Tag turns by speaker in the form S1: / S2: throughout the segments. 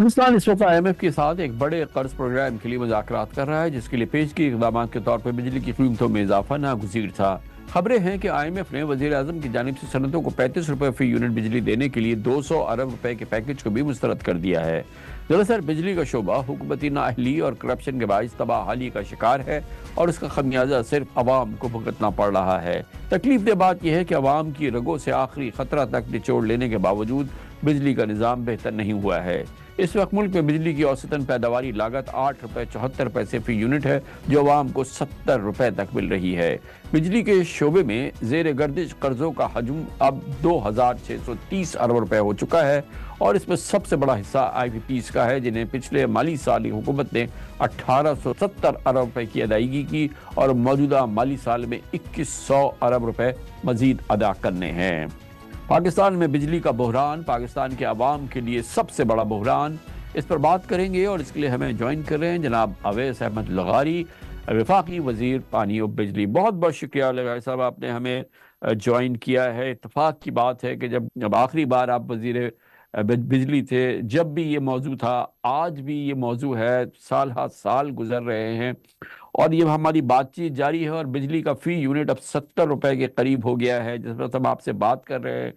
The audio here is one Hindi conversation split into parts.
S1: पाकिस्तान इस वक्त आई एम एफ के साथ एक बड़े कर्ज प्रोग्राम के लिए मुजाकर कर रहा है जिसके लिए पेशगी इकदाम के तौर पर बिजली की कीमतों में इजाफा गुजीर था खबरें हैं कि आई एम एफ ने वजी अजम की जानब से सनतों को पैंतीस रुपए फी यूनिट बिजली देने के लिए दो सौ अरब रुपये के पैकेज को भी मुस्तरद कर दिया है दरअसल बिजली का शोबा हुकूमती नाहली और करप्शन के बायस तबाह हाली का शिकार है और उसका खमियाजा सिर्फ आवाम को भुगतना पड़ रहा है तकलीफ दे बात यह है कि आवाम की रगों से आखिरी खतरा तक निचोड़ लेने के बावजूद बिजली का निज़ाम बेहतर नहीं हुआ है इस वक्त मुल्क में बिजली की औसतन पैदावार लागत आठ रुपये चौहत्तर पैसे फी यूनिट है जो आवाम को सत्तर रुपये तक मिल रही है बिजली के शोबे में जेर गर्दिश कर्जों का हजम अब दो हज़ार छः सौ तीस अरब रुपये हो चुका है और इसमें सबसे बड़ा हिस्सा आई पी पीस का है जिन्हें पिछले माली साल की हुकूमत ने अठारह सौ सत्तर अरब रुपये की अदायगी की और मौजूदा माली साल में इक्कीस सौ अरब रुपये मजीद अदा करने हैं पाकिस्तान में बिजली का बहरान पाकिस्तान के आवाम के लिए सबसे बड़ा बहरान इस पर बात करेंगे और इसके लिए हमें ज्वाइन कर रहे हैं जनाब अवैस अहमद लगारी विफाकी वजीर पानी और बिजली बहुत बहुत शुक्रिया लगारी साहब आपने हमें ज्वाइन किया है इतफाक़ की बात है कि जब जब आखिरी बार आप वजीर बिजली थे जब भी ये मौजू था आज भी ये मौजू है साल हाथ साल गुजर रहे हैं और ये हमारी बातचीत जारी है और बिजली का फ़ी यूनिट अब सत्तर रुपए के करीब हो गया है जिस पर हम आपसे बात कर रहे हैं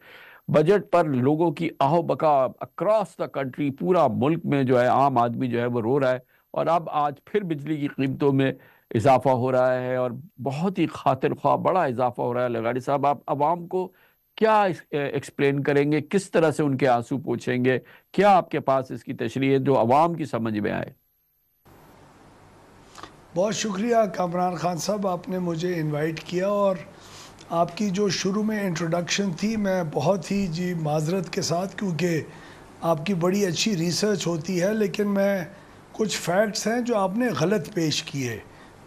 S1: बजट पर लोगों की आहो बका अक्रॉस द कंट्री पूरा मुल्क में जो है आम आदमी जो है वो रो रहा है और अब आज फिर बिजली की कीमतों में इजाफा हो रहा है और बहुत ही खातिर ख्वाह बड़ा इजाफा हो रहा है लगाड़ी साहब आप आवाम को क्या एक्सप्लेन करेंगे किस तरह से उनके आंसू पूछेंगे क्या आपके पास इसकी तशरी है जो आवाम की समझ में आए
S2: बहुत शुक्रिया कामरान खान साहब आपने मुझे इनवाइट किया और आपकी जो शुरू में इंट्रोडक्शन थी मैं बहुत ही जी माजरत के साथ क्योंकि आपकी बड़ी अच्छी रिसर्च होती है लेकिन मैं कुछ फैक्ट्स हैं जो आपने गलत पेश किए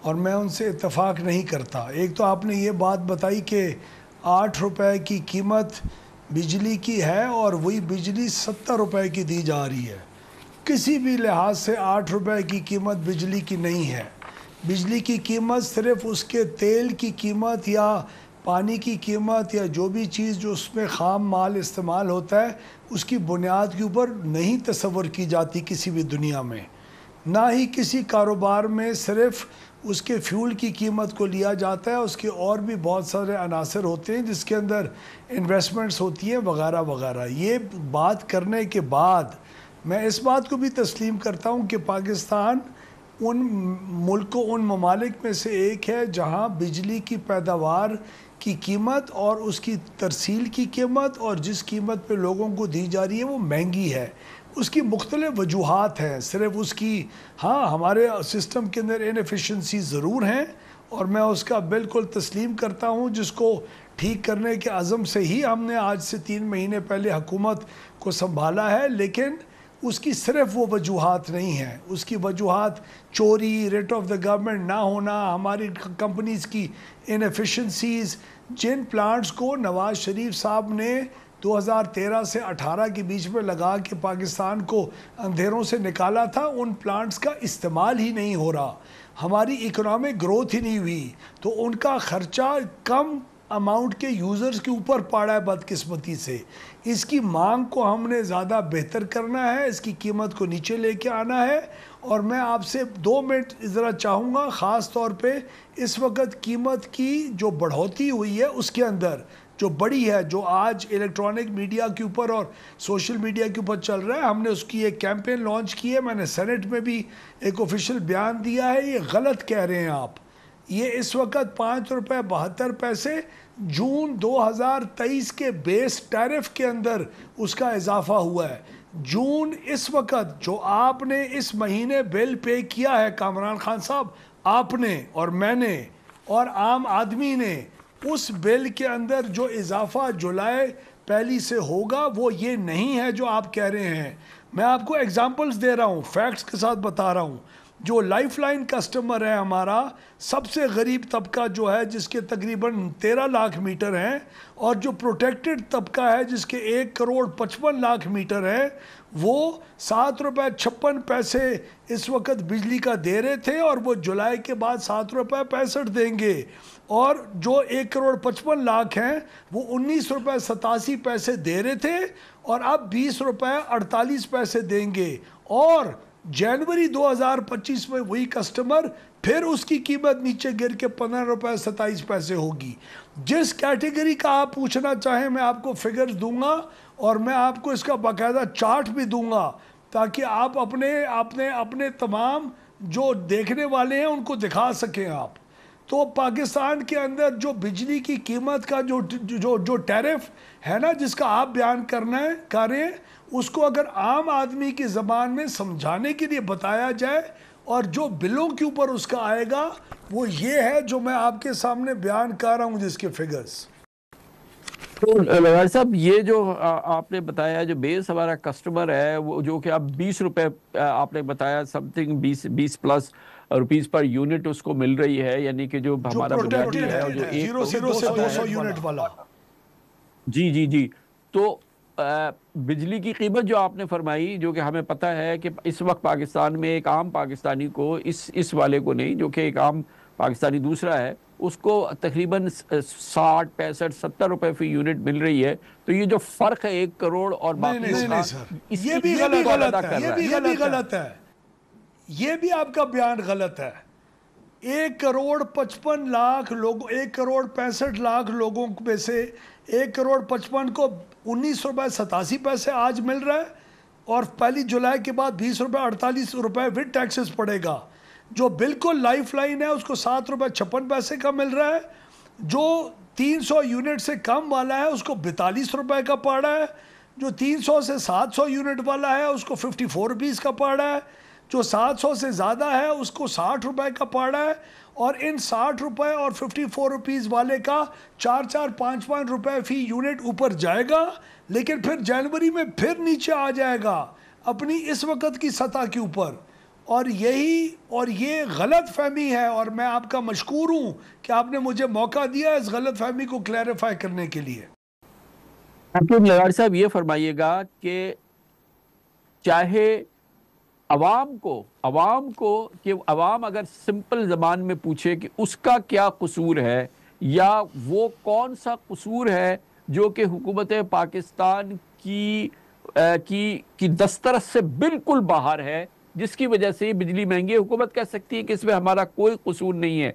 S2: और मैं उनसे इतफ़ाक़ नहीं करता एक तो आपने ये बात बताई कि आठ रुपये की कीमत बिजली की है और वही बिजली सत्तर रुपये की दी जा रही है किसी भी लिहाज से आठ रुपये की कीमत बिजली की नहीं है बिजली की कीमत सिर्फ उसके तेल की कीमत या पानी की कीमत या जो भी चीज़ जो उसमें खाम माल इस्तेमाल होता है उसकी बुनियाद के ऊपर नहीं तस्वर की जाती किसी भी दुनिया में ना ही किसी कारोबार में सिर्फ़ उसके फ्यूल की कीमत को लिया जाता है उसके और भी बहुत सारे अनासर होते हैं जिसके अंदर इन्वेस्टमेंट्स होती हैं वगैरह वगैरह ये बात करने के बाद मैं इस बात को भी तस्लीम करता हूँ कि पाकिस्तान उन मुल्कों उन ममालिक में से एक है जहाँ बिजली की पैदावार की कीमत और उसकी तरसील की कीमत और जिस कीमत पे लोगों को दी जा रही है वो महंगी है उसकी मुख्तलिफ वजूहत हैं सिर्फ उसकी हाँ हमारे सिस्टम के अंदर इनफिशेंसी ज़रूर हैं और मैं उसका बिल्कुल तस्लीम करता हूँ जिसको ठीक करने के अज़म से ही हमने आज से तीन महीने पहले हुकूमत को संभाला है लेकिन उसकी सिर्फ वो वजूहत नहीं है उसकी वजूहत चोरी रेट ऑफ द गवर्नमेंट ना होना हमारी कंपनीज की इनफिशेंसीज जिन प्लांट्स को नवाज शरीफ साहब ने 2013 से 18 के बीच में लगा के पाकिस्तान को अंधेरों से निकाला था उन प्लांट्स का इस्तेमाल ही नहीं हो रहा हमारी इकोनॉमिक ग्रोथ ही नहीं हुई तो उनका ख़र्चा कम अमाउंट के यूज़र्स के ऊपर पड़ा है बदकिस्मती से इसकी मांग को हमने ज़्यादा बेहतर करना है इसकी कीमत को नीचे लेके आना है और मैं आपसे दो मिनट ज़रा चाहूँगा ख़ास तौर पे इस वक्त कीमत की जो बढ़ोतरी हुई है उसके अंदर जो बड़ी है जो आज इलेक्ट्रॉनिक मीडिया के ऊपर और सोशल मीडिया के ऊपर चल रहा है हमने उसकी एक कैंपेन लॉन्च की है मैंने सेनेट में भी एक ऑफिशियल बयान दिया है ये गलत कह रहे हैं आप ये इस वक्त पाँच रुपये बहत्तर पैसे जून 2023 के बेस टैरिफ के अंदर उसका इजाफा हुआ है जून इस वक्त जो आपने इस महीने बिल पे किया है कामरान खान साहब आपने और मैंने और आम आदमी ने उस बिल के अंदर जो इजाफा जुलाई पहली से होगा वो ये नहीं है जो आप कह रहे हैं मैं आपको एग्जांपल्स दे रहा हूँ फैक्ट्स के साथ बता रहा हूँ जो लाइफलाइन कस्टमर है हमारा सबसे गरीब तबका जो है जिसके तकरीबन तेरह लाख मीटर हैं और जो प्रोटेक्टेड तबका है जिसके एक करोड़ पचपन लाख मीटर हैं वो सात रुपये छप्पन पैसे इस वक्त बिजली का दे रहे थे और वो जुलाई के बाद सात रुपये पैंसठ देंगे और जो एक करोड़ पचपन लाख हैं वो उन्नीस रुपये सतासी पैसे दे रहे थे और अब बीस रुपये अड़तालीस पैसे देंगे और जनवरी 2025 में वही कस्टमर फिर उसकी कीमत नीचे गिर के पंद्रह रुपये सत्ताईस पैसे होगी जिस कैटेगरी का आप पूछना चाहें मैं आपको फिगर्स दूंगा और मैं आपको इसका बाकायदा चार्ट भी दूंगा ताकि आप अपने अपने अपने तमाम जो देखने वाले हैं उनको दिखा सकें आप तो पाकिस्तान के अंदर जो बिजली की कीमत का जो जो जो टैरिफ है ना जिसका आप बयान करना है कर रहे हैं उसको अगर आम आदमी की ज़बान में समझाने के लिए बताया जाए और जो बिलों के ऊपर उसका आएगा वो ये है जो मैं आपके सामने बयान कर रहा हूँ जिसके फिगर्स तो
S1: भाई साहब ये जो आपने बताया जो बेस हमारा कस्टमर है वो जो कि आप बीस रुपए आपने बताया समथिंग बीस बीस प्लस रुपीज पर यूनिट उसको मिल रही है यानी कि जो हमारा जो है, है जो एक जीरो, जीरो से सौ यूनिट वाला जी जी जी तो बिजली की कीमत जो आपने फरमाई जो कि हमें पता है कि इस वक्त पाकिस्तान में एक आम पाकिस्तानी को इस इस वाले को नहीं जो कि एक आम पाकिस्तानी दूसरा है उसको तकरीबन साठ पैंसठ सत्तर रुपए फी यूनिट मिल रही है तो ये जो फर्क है एक करोड़ और बाकी ये भी गलत है ये भी गलत
S2: है ये भी आपका बयान गलत है एक करोड़ पचपन लाख लोग एक करोड़ पैंसठ लाख लोगों में से एक करोड़ पचपन को उन्नीस रुपये सतासी पैसे आज मिल रहा है और पहली जुलाई के बाद बीस रुपये अड़तालीस रुपये विद टैक्सेस पड़ेगा जो बिल्कुल लाइफ लाइन है उसको सात रुपये छप्पन पैसे का मिल रहा है जो तीन सौ यूनिट से कम वाला है उसको बैतालीस रुपये का पड़ रहा है जो तीन सौ से सात सौ यूनिट वाला है उसको फिफ्टी फोर रुपीज़ का पड़ रहा है जो 700 से ज़्यादा है उसको साठ रुपए का पाड़ा है और इन साठ रुपए और फिफ्टी फोर रुपीज़ वाले का चार चार पाँच पाँच रुपए फ़ी यूनिट ऊपर जाएगा लेकिन फिर जनवरी में फिर नीचे आ जाएगा अपनी इस वक्त की सतह के ऊपर और यही और ये गलत फहमी है और मैं आपका मशहूर हूँ कि आपने मुझे मौका दिया इस गलत फहमी को क्लैरिफाई करने के लिए
S1: साहब ये फरमाइएगा कि चाहे अवाम को अवाम को कि अवाम अगर सिंपल ज़बान में पूछे कि उसका क्या कसूर है या वो कौन सा कसूर है जो कि हुकूमत पाकिस्तान की आ, की की दस्तरस से बिल्कुल बाहर है जिसकी वजह से बिजली महंगी हुकूमत कह सकती है कि इसमें हमारा कोई कसूर नहीं है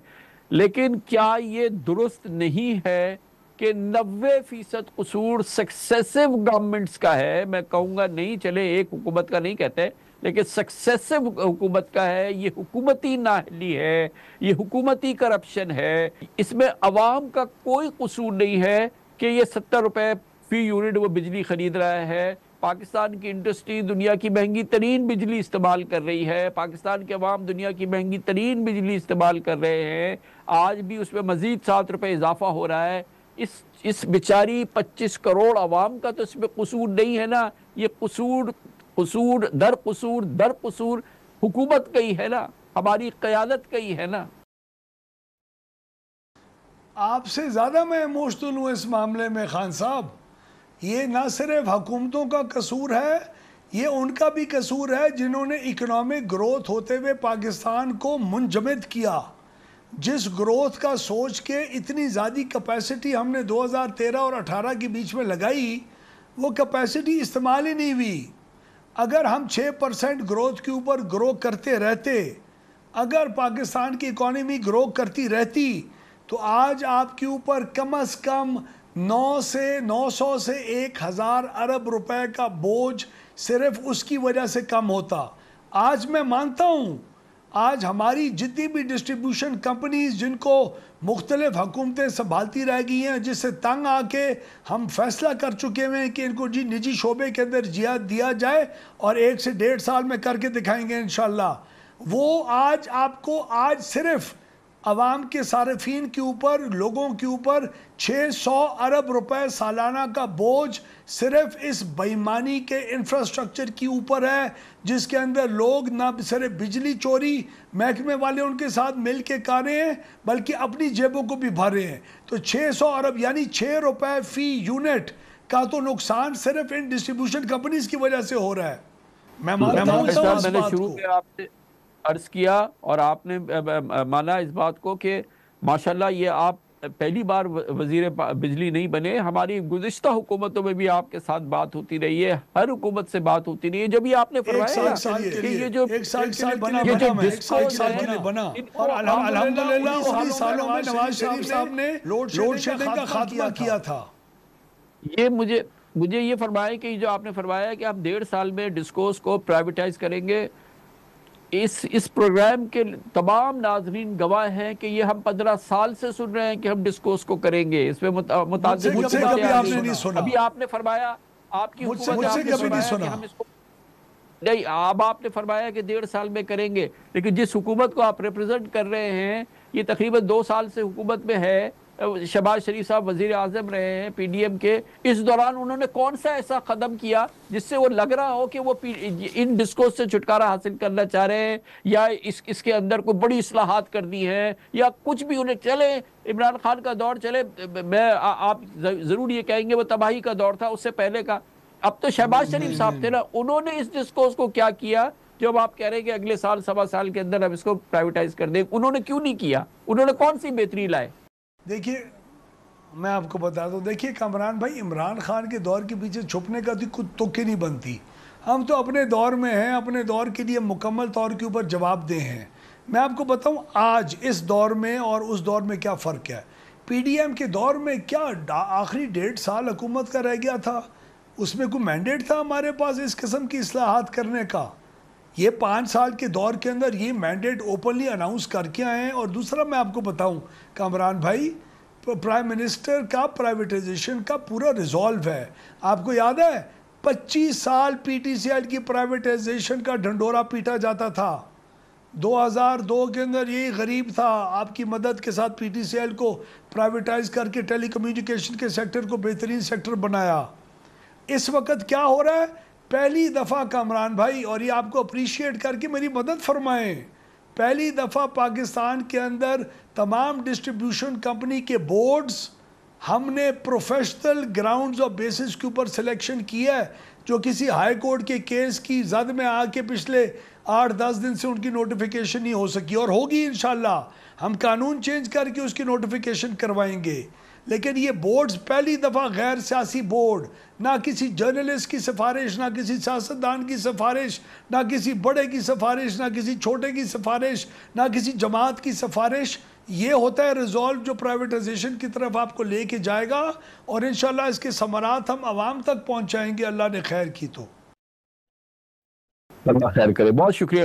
S1: लेकिन क्या ये दुरुस्त नहीं है कि नबे फ़ीसद कसूर सक्सेसिव गवर्नमेंट्स का है मैं कहूँगा नहीं चले एक हुकूमत का नहीं कहते लेकिन सक्सेसिव हुकूमत का है ये हुकूमती नाहली है ये हुकूमती करप्शन है इसमें अवाम का कोई कसूर नहीं है कि ये सत्तर रुपये फी यूनिट वो बिजली ख़रीद रहा है पाकिस्तान की इंडस्ट्री दुनिया की महंगी तरीन बिजली इस्तेमाल कर रही है पाकिस्तान के अवाम दुनिया की महंगी तरीन बिजली इस्तेमाल कर रहे हैं आज भी उसमें मज़ीद सात रुपये इजाफा हो रहा है इस इस बेचारी 25 करोड़ आवाम का तो इसमें कसूर नहीं है ना ये कसूर कसूर दर कसूर दर कसूर हुकूमत ही है ना हमारी क्यादत ही है ना
S2: आपसे ज़्यादा मैं इमोशनल हूँ इस मामले में खान साहब ये ना सिर्फ हुकूमतों का कसूर है ये उनका भी कसूर है जिन्होंने इकनॉमिक ग्रोथ होते हुए पाकिस्तान को मुंजमद किया जिस ग्रोथ का सोच के इतनी ज़्यादा कैपेसिटी हमने 2013 और 18 के बीच में लगाई वो कैपेसिटी इस्तेमाल ही नहीं हुई अगर हम 6 परसेंट ग्रोथ के ऊपर ग्रो करते रहते अगर पाकिस्तान की इकोनॉमी ग्रो करती रहती तो आज आपके ऊपर कम अज़ कम 9 से 900 से 1000 अरब रुपए का बोझ सिर्फ उसकी वजह से कम होता आज मैं मानता हूँ आज हमारी जितनी भी डिस्ट्रीब्यूशन कंपनीज जिनको मुख्तलिफ हुकूमतें संभालती रह गई हैं जिससे तंग आके हम फैसला कर चुके हैं कि इनको जी निजी शोबे के अंदर जिया दिया जाए और एक से डेढ़ साल में करके दिखाएंगे इन वो आज आपको आज सिर्फ़ आवाम के सार्फिन के ऊपर लोगों के ऊपर 600 अरब रुपए सालाना का बोझ सिर्फ इस बेईमानी के इंफ्रास्ट्रक्चर के ऊपर है जिसके अंदर लोग ना सिर्फ बिजली चोरी महकमे वाले उनके साथ मिल के कर रहे हैं बल्कि अपनी जेबों को भी भर रहे हैं तो 600 अरब यानी छः रुपए फ़ी यूनिट का तो नुकसान सिर्फ इन डिस्ट्रीब्यूशन कंपनीज की वजह से हो रहा है मैं मानता हूँ
S1: आपसे अर्ज़ किया और आपने माना इस बात को कि माशाल्लाह ये आप पहली बार वजीर बिजली नहीं बने हमारी गुजशत हुकूमतों में भी आपके साथ बात होती रही है हर हुकूमत से बात होती रही है जब भी आपने ये का किया था ये मुझे मुझे ये फरमाया कि जो आपने फरमाया कि आप डेढ़ साल में डिस्कोर्स को प्राइवेटाइज करेंगे इस इस प्रोग्राम के तमाम नाजरीन गवाह हैं कि ये हम पंद्रह साल से सुन रहे हैं कि हम डिस्कोर्स को करेंगे इसमें अभी आपने फरमाया आपकी नहीं अब आपने फरमाया कि डेढ़ साल में करेंगे लेकिन जिस हुकूमत को आप रिप्रेजेंट कर रहे हैं ये तकरीबन दो साल से हुकूमत में है शहबाज शरीफ साहब वजीर अजम रहे हैं पी डी एम के इस दौरान उन्होंने कौन सा ऐसा कदम किया जिससे वो लग रहा हो कि वो इन डिस्कोस से छुटकारा हासिल करना चाह रहे हैं या इस इसके अंदर कोई बड़ी असलाहत कर दी है या कुछ भी उन्हें चले इमरान खान का दौर चले मैं आ, आप ज़रूर ये कहेंगे वो तबाही का दौर था उससे पहले का अब तो शहबाज शरीफ साहब थे ना उन्होंने इस डिस्कोस को क्या किया जब आप कह रहे हैं कि अगले साल सवा साल के अंदर हम इसको प्राइवेटाइज कर दें उन्होंने क्यों नहीं किया उन्होंने कौन सी बेहतरी लाए
S2: देखिए मैं आपको बता दूं देखिए कमरान भाई इमरान खान के दौर के पीछे छुपने का तो कुछ तुके नहीं बनती हम तो अपने दौर में हैं अपने दौर के लिए मुकम्मल तौर के ऊपर जवाब दे हैं मैं आपको बताऊं आज इस दौर में और उस दौर में क्या फ़र्क है पीडीएम के दौर में क्या आखिरी डेढ़ साल हुकूमत का रह गया था उसमें कोई मैंडेट था हमारे पास इस किस्म की असलाहत करने का ये पाँच साल के दौर के अंदर ये मैंडेट ओपनली अनाउंस करके आए हैं और दूसरा मैं आपको बताऊँ कामरान भाई प्राइम मिनिस्टर का प्राइवेटाइजेशन का पूरा रिजॉल्व है आपको याद है पच्चीस साल पी की प्राइवेटाइजेशन का ढंडोरा पीटा जाता था 2002 के अंदर यही गरीब था आपकी मदद के साथ पी को प्राइवेटाइज करके टेली के सेक्टर को बेहतरीन सेक्टर बनाया इस वक्त क्या हो रहा है पहली दफ़ा कामरान भाई और ये आपको अप्रिशिएट करके मेरी मदद फरमाएं पहली दफ़ा पाकिस्तान के अंदर तमाम डिस्ट्रीब्यूशन कंपनी के बोर्ड्स हमने प्रोफेशनल ग्राउंड्स और बेसिस के ऊपर सिलेक्शन किया है जो किसी हाई कोर्ट के केस की जद में आके पिछले आठ दस दिन से उनकी नोटिफिकेशन नहीं हो सकी और होगी इन हम कानून चेंज करके उसकी नोटिफिकेशन करवाएंगे लेकिन ये बोर्ड्स पहली दफ़ा गैर सियासी बोर्ड ना किसी जर्नलिस्ट की सिफारिश ना किसी सियासतदान की सिफारिश ना किसी बड़े की सिफारिश ना किसी छोटे की सिफारिश ना किसी जमात की सिफारिश ये होता है रिजॉल्व जो प्राइवेटाइजेशन की तरफ आपको ले के जाएगा और इन इसके समरात हम आवाम तक पहुँचाएँगे अल्लाह ने खैर की तो
S1: खैर करे बहुत शुक्रिया